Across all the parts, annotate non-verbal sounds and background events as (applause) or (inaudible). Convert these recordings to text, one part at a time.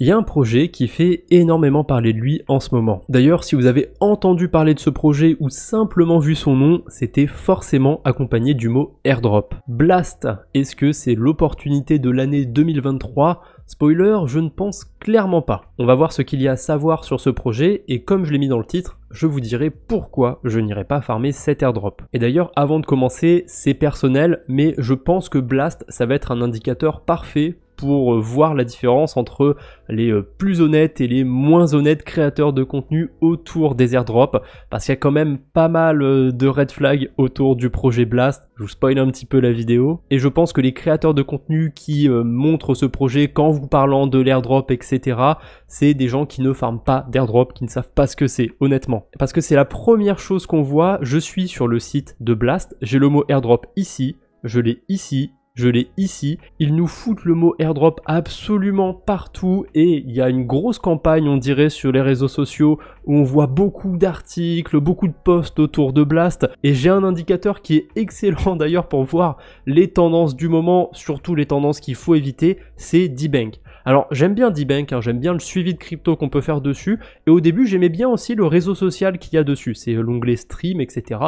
il y a un projet qui fait énormément parler de lui en ce moment. D'ailleurs, si vous avez entendu parler de ce projet ou simplement vu son nom, c'était forcément accompagné du mot airdrop. Blast, est-ce que c'est l'opportunité de l'année 2023 Spoiler, je ne pense clairement pas. On va voir ce qu'il y a à savoir sur ce projet et comme je l'ai mis dans le titre, je vous dirai pourquoi je n'irai pas farmer cet airdrop. Et d'ailleurs, avant de commencer, c'est personnel, mais je pense que Blast, ça va être un indicateur parfait pour euh, voir la différence entre les euh, plus honnêtes et les moins honnêtes créateurs de contenu autour des airdrops, parce qu'il y a quand même pas mal euh, de red flags autour du projet Blast. Je vous spoil un petit peu la vidéo. Et je pense que les créateurs de contenu qui montrent ce projet quand vous parlant de l'airdrop, etc., c'est des gens qui ne farment pas d'airdrop, qui ne savent pas ce que c'est, honnêtement. Parce que c'est la première chose qu'on voit, je suis sur le site de Blast, j'ai le mot airdrop ici, je l'ai ici, je l'ai ici. Ils nous foutent le mot airdrop absolument partout et il y a une grosse campagne, on dirait, sur les réseaux sociaux où on voit beaucoup d'articles, beaucoup de posts autour de Blast. Et j'ai un indicateur qui est excellent (laughs) d'ailleurs pour voir les tendances du moment, surtout les tendances qu'il faut éviter, c'est d Alors j'aime bien D-Bank, hein, j'aime bien le suivi de crypto qu'on peut faire dessus. Et au début j'aimais bien aussi le réseau social qu'il y a dessus. C'est l'onglet stream, etc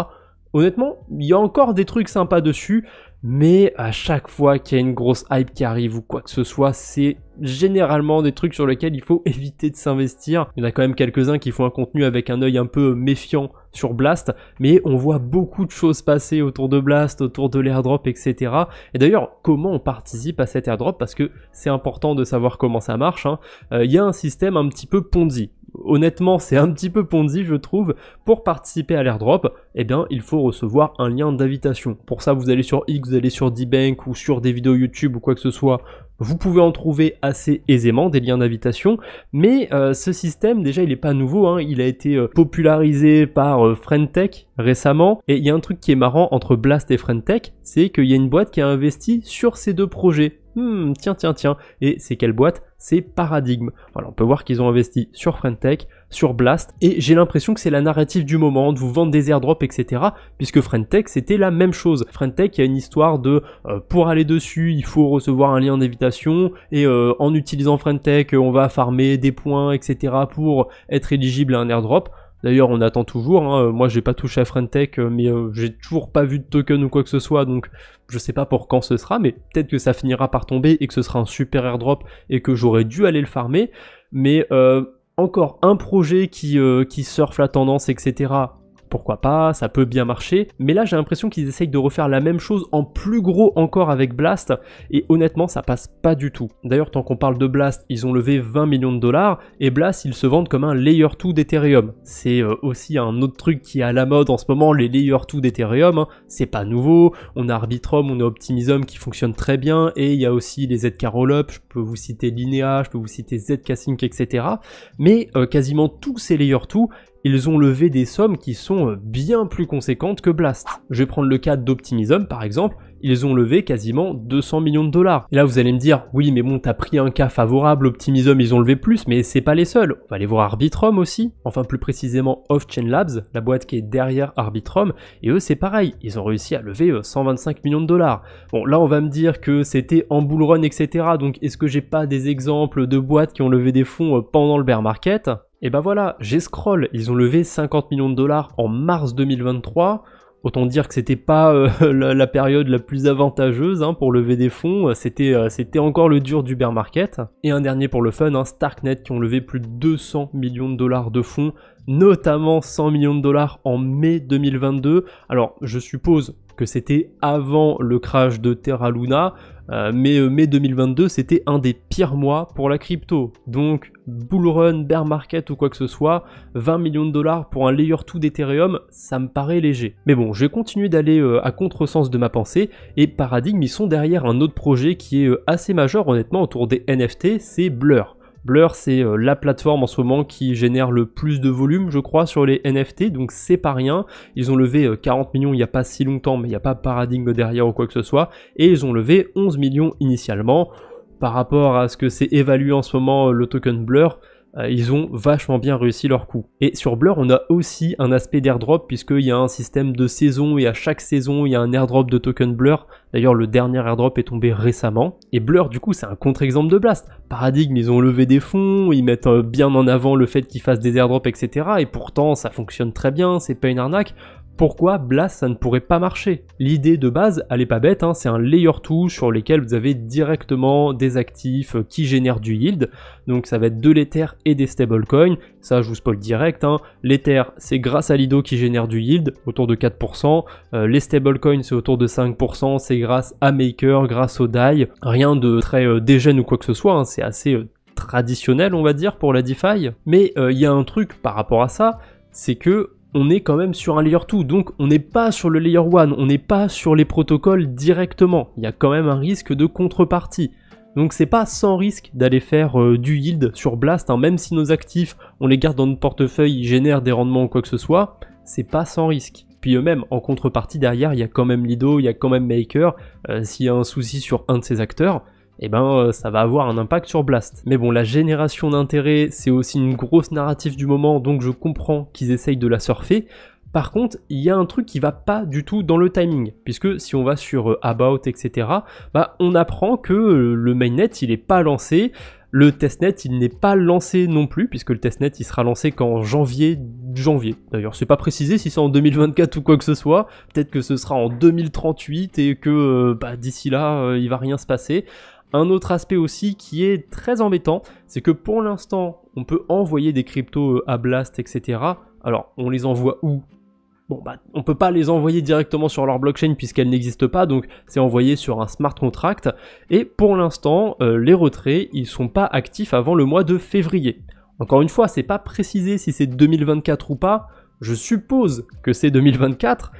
honnêtement, il y a encore des trucs sympas dessus, mais à chaque fois qu'il y a une grosse hype qui arrive ou quoi que ce soit, c'est généralement des trucs sur lesquels il faut (laughs) éviter de s'investir. Il y en a quand même quelques-uns qui font un contenu avec un œil un peu méfiant sur Blast, mais on voit beaucoup de choses passer autour de Blast, autour de l'airdrop, etc. Et d'ailleurs, comment on participe à cet airdrop Parce que c'est important de savoir comment ça marche. Hein. Euh, il y a un système un petit peu Ponzi honnêtement, c'est un petit peu Ponzi, je trouve. Pour participer à l'airdrop, eh bien, il faut recevoir un lien d'invitation. Pour ça, vous allez sur X, vous allez sur D-Bank ou sur des vidéos YouTube ou quoi que ce soit. Vous pouvez en trouver assez aisément des liens d'invitation, mais euh, ce système déjà il n'est pas nouveau, hein. il a été euh, popularisé par FriendTech Frentech récemment, et il y a un truc qui est marrant entre Blast et Frentech, c'est qu'il y a une boîte qui a investi sur ces deux projets, Hmm, tiens, tiens, tiens. Et c'est quelle boîte C'est Paradigme. Voilà, on peut voir qu'ils ont investi sur Frentech, sur Blast, et j'ai l'impression que c'est la narrative du moment, de vous vendre des airdrops, etc. Puisque Frentech, c'était la même chose. Frentech, il y a une histoire de euh, pour aller dessus, il faut recevoir un lien d'invitation, et euh, en utilisant Frentech, on va farmer des points, etc. pour être éligible à un airdrop. D'ailleurs, on attend toujours. Hein. Euh, moi, j'ai pas touché à Frentech, euh, mais euh, j'ai toujours pas vu de token ou quoi que ce soit, donc je sais pas pour quand ce sera, mais peut-être que ça finira par tomber et que ce sera un super airdrop et que j'aurais dû aller le farmer. Mais encore un projet qui, qui surfe la tendance, etc pourquoi pas, ça peut bien marcher. Mais là, j'ai l'impression qu'ils essayent de refaire la même chose en plus gros encore avec Blast, et honnêtement, ça passe pas du tout. D'ailleurs, tant qu'on parle de Blast, ils ont levé 20 millions de dollars, et Blast, ils se vendent comme un layer 2 d'Ethereum. C'est euh, aussi un autre truc qui est à la mode en ce moment, les layer 2 d'Ethereum, hein. c'est pas nouveau, on a Arbitrum, on a Optimism qui fonctionne très bien, et il y a aussi les ZK up je peux vous citer Linea, je peux vous citer ZK Sync, etc. Mais euh, quasiment tous ces layer 2, ils ont levé des sommes qui sont bien plus conséquentes que Blast. Je vais prendre le cas d'Optimism par exemple, ils ont levé quasiment 200 millions de dollars. Et là, vous allez me dire, oui, mais bon, t'as pris un cas favorable, Optimism, ils ont levé plus, mais c'est pas les seuls. On va aller voir Arbitrum aussi, enfin plus précisément Off-Chain Labs, la boîte qui est derrière Arbitrum, et eux, c'est pareil, ils ont réussi à lever 125 euh, millions de dollars. Bon, là, on va me dire que c'était en bull run, etc., donc est-ce que j'ai pas des exemples de boîtes qui ont levé des fonds euh, pendant le bear market et ben voilà, j'ai scroll, ils ont levé 50 millions de dollars en mars 2023. Autant dire que c'était pas euh, (laughs) la, période la plus avantageuse hein, pour lever des fonds, c'était euh, encore le dur du bear market. Et un dernier pour le fun, hein, Starknet qui ont levé plus de 200 millions de dollars de fonds, notamment 100 millions de dollars en mai 2022. Alors je suppose que c'était avant le crash de Terra Luna, euh, mais euh, mai 2022, c'était un des pires mois pour la crypto. Donc, bull run, bear market ou quoi que ce soit, 20 millions de dollars pour un layer 2 d'Ethereum, ça me paraît léger. Mais bon, je vais continuer d'aller à euh, à contresens de ma pensée, et Paradigm, ils sont derrière un autre projet qui est assez majeur, honnêtement, autour des NFT, c'est Blur. Blur, c'est euh, la plateforme en ce moment qui génère le plus de volume, je crois, sur les NFT, donc c'est pas rien. Ils ont levé 40 euh, millions il n'y a pas si longtemps, mais il n'y a pas paradigme derrière ou quoi que ce soit, et ils ont levé 11 millions initialement. Par rapport à ce que c'est évalué en ce moment euh, le token Blur, euh, ils ont vachement bien réussi leur coup. Et sur Blur, on a aussi un aspect d'airdrop, puisqu'il y a un système de saison, et à chaque saison, il y a un airdrop de token Blur. D'ailleurs, le dernier airdrop est tombé récemment. Et Blur, du coup, c'est un contre-exemple de Blast. Paradigme, ils ont levé des fonds, ils mettent euh, bien en avant le fait qu'ils fassent des airdrops, etc. Et pourtant, ça fonctionne très bien, c'est pas une arnaque pourquoi Blast ça ne pourrait pas marcher L'idée de base, elle est pas bête, hein, c'est un layer 2 sur lequel vous avez directement des actifs qui génèrent du yield, donc ça va être de l'Ether et des stablecoins, ça je vous spoil direct, hein. l'Ether c'est grâce à l'IDO qui génère du yield, autour de 4%, euh, les stablecoins c'est autour de 5%, c'est grâce à Maker, grâce au DAI, rien de très euh, ou quoi que ce soit, hein. c'est assez euh, traditionnel on va dire pour la DeFi, mais euh, il y a un truc par rapport à ça, c'est que on est quand même sur un layer 2, donc on n'est pas sur le layer 1, on n'est pas sur les protocoles directement, il y a quand même un risque de contrepartie. Donc c'est pas sans risque d'aller faire euh, du yield sur Blast, hein. même si nos actifs, on les garde dans notre portefeuille, ils génèrent des rendements ou quoi que ce soit, c'est pas sans risque. Puis eux-mêmes, en contrepartie derrière, il y a quand même Lido, il y a quand même Maker, euh, s'il y a un souci sur un de ces acteurs, eh ben euh, ça va avoir un impact sur Blast. Mais bon, la génération d'intérêt, c'est aussi une grosse narrative du moment, donc je comprends qu'ils essayent de la surfer. Par contre, il y a un truc qui va pas du tout dans le timing, puisque si on va sur euh, About, etc., bah on apprend que euh, le mainnet il est pas lancé, le testnet, il n'est pas lancé non plus, puisque le testnet, il sera lancé qu'en janvier, janvier. D'ailleurs, c'est pas précisé si c'est en 2024 ou quoi que ce soit. Peut-être que ce sera en 2038 et que bah, d'ici là, il va rien se passer. Un autre aspect aussi qui est très embêtant, c'est que pour l'instant, on peut envoyer des cryptos euh, à Blast, etc. Alors, on les envoie où Bon, bah, on peut pas les envoyer directement sur leur blockchain puisqu'elle n'existe pas, donc c'est envoyé sur un smart contract. Et pour l'instant, euh, les retraits, ils sont pas actifs avant le mois de février. Encore une fois, c'est pas précisé si c'est 2024 ou pas. Je suppose que c'est 2024,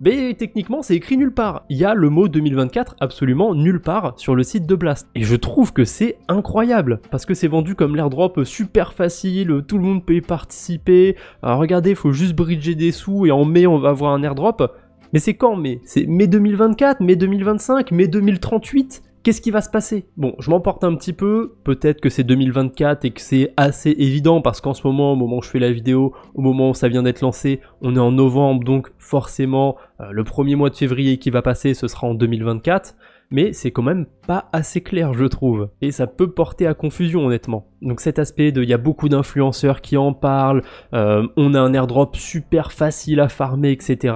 mais techniquement c'est écrit nulle part. Il y a le mot 2024 absolument nulle part sur le site de Blast. Et je trouve que c'est incroyable, parce que c'est vendu comme l'airdrop super facile, tout le monde peut y participer, Alors regardez, faut juste bridger des sous et en mai on va avoir un airdrop. Mais c'est quand mai C'est mai 2024, mai 2025, mai 2038 Qu'est-ce qui va se passer Bon, je m'emporte un petit peu, peut-être que c'est 2024 et que c'est assez évident parce qu'en ce moment, au moment où je fais la vidéo, au moment où ça vient d'être lancé, on est en novembre, donc forcément, euh, le premier mois de février qui va passer, ce sera en 2024 mais c'est quand même pas assez clair, je trouve. Et ça peut porter à confusion, honnêtement. Donc cet aspect de il y a beaucoup d'influenceurs qui en parlent, euh, on a un airdrop super facile à farmer, etc.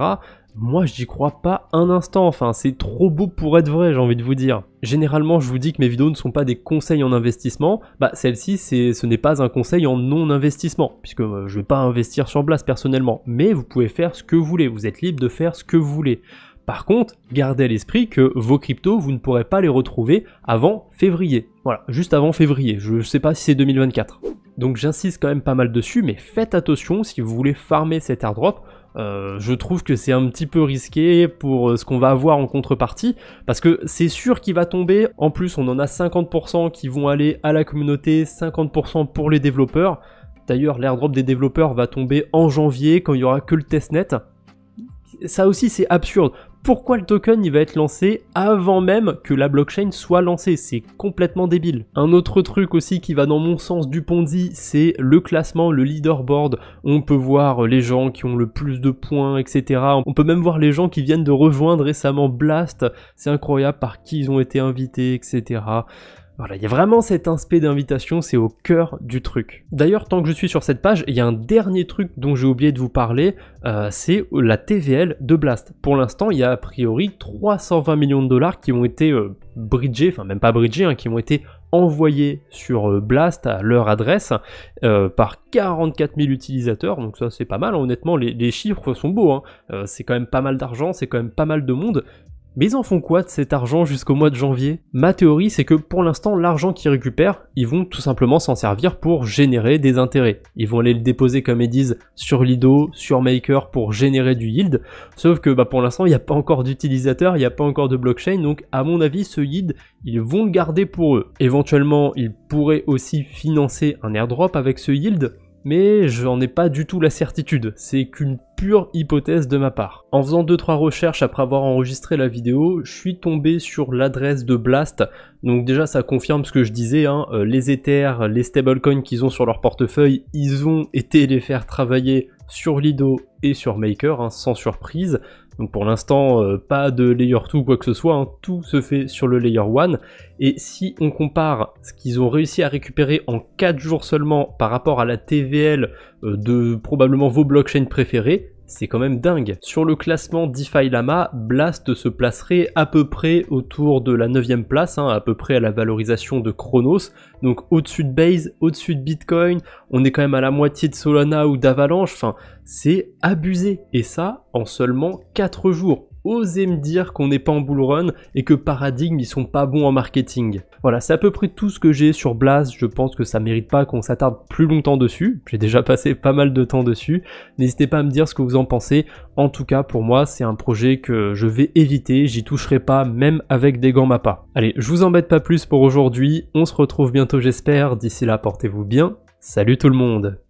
Moi, je n'y crois pas un instant, enfin, c'est trop beau pour être vrai, j'ai envie de vous dire. Généralement, je vous dis que mes vidéos ne sont pas des conseils en investissement, bah celle-ci, ce n'est pas un conseil en non-investissement, puisque euh, je ne vais pas investir sur Blast personnellement, mais vous pouvez faire ce que vous voulez, vous êtes libre de faire ce que vous voulez. Par contre, gardez à l'esprit que vos cryptos, vous ne pourrez pas les retrouver avant février. Voilà, juste avant février, je ne sais pas si c'est 2024. Donc j'insiste quand même pas mal dessus, mais faites attention si vous voulez farmer cet airdrop, euh, je trouve que c'est un petit peu risqué pour euh, ce qu'on va avoir en contrepartie, parce que c'est sûr qu'il va tomber, en plus on en a 50% qui vont aller à la communauté, 50% pour les développeurs. D'ailleurs l'airdrop des développeurs va tomber en janvier quand il n'y aura que le testnet. Ça aussi c'est absurde pourquoi le token il va être lancé avant même que la blockchain soit lancée. C'est complètement débile. Un autre truc aussi qui va dans mon sens du Ponzi, c'est le classement, le leaderboard. On peut voir les gens qui ont le plus de points, etc. On peut même voir les gens qui viennent de rejoindre récemment Blast. C'est incroyable par qui ils ont été invités, etc. Voilà, il y a vraiment cet aspect d'invitation, c'est au cœur du truc. D'ailleurs, tant que je suis sur cette page, il y a un dernier truc dont j'ai oublié de vous parler, euh, c'est la TVL de Blast. Pour l'instant, il y a a priori 320 millions de dollars qui ont été euh, bridgés, enfin même pas bridgés, hein, qui ont été envoyés sur euh, Blast à leur adresse par 44 000 utilisateurs. Donc ça c'est pas mal, hein. honnêtement les, chiffres sont beaux. Hein. c'est quand même pas mal d'argent, c'est quand même pas mal de monde. Mais ils en font quoi de cet argent jusqu'au mois de janvier Ma théorie, c'est que pour l'instant, l'argent qu'ils récupèrent, ils vont tout simplement s'en servir pour générer des intérêts. Ils vont aller le déposer, comme ils disent, sur Lido, sur Maker pour générer du yield. Sauf que bah, pour l'instant, il n'y a pas encore d'utilisateurs, il n'y a pas encore de blockchain. Donc, à mon avis, ce yield, ils vont le garder pour eux. Éventuellement, ils pourraient aussi financer un airdrop avec ce yield mais j'en ai pas du tout la certitude, c'est qu'une pure hypothèse de ma part. En faisant 2-3 recherches après avoir enregistré la vidéo, je suis tombé sur l'adresse de Blast, donc déjà ça confirme ce que je disais, hein. euh, les Ethers, les stablecoins qu'ils ont sur leur portefeuille, ils ont été les faire travailler sur Lido et sur Maker, hein, sans surprise, donc pour l'instant, euh, pas de layer 2 ou quoi que ce soit, hein. tout se fait sur le layer 1. Et si on compare ce qu'ils ont réussi à récupérer en 4 jours seulement par rapport à la TVL euh, de probablement vos blockchains préférées, c'est quand même dingue. Sur le classement DeFi Lama, Blast se placerait à peu près autour de la 9ème place, hein, à peu près à la valorisation de Chronos. Donc au-dessus de Base, au-dessus de Bitcoin, on est quand même à la moitié de Solana ou d'Avalanche. Enfin, c'est abusé. Et ça en seulement 4 jours osez me dire qu'on n'est pas en bull run et que Paradigme, ils sont pas bons en marketing. Voilà, c'est à peu près tout ce que j'ai sur Blast. Je pense que ça mérite pas qu'on s'attarde plus longtemps dessus. J'ai déjà (laughs) passé pas mal de temps dessus. N'hésitez pas à me dire ce que vous en pensez. En tout cas, pour moi, c'est un projet que je vais éviter. J'y toucherai pas, même avec des gants MAPPA. Allez, je vous embête pas plus pour aujourd'hui. On se retrouve bientôt, j'espère. D'ici là, portez-vous bien. Salut tout le monde